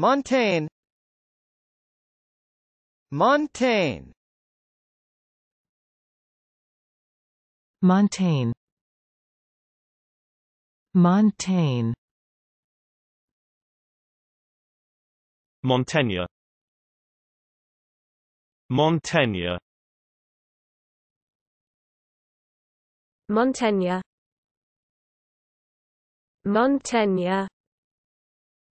Montaigne Montaigne Montaigne Montaigne Montaigne Montaigne Montaigne Montaigne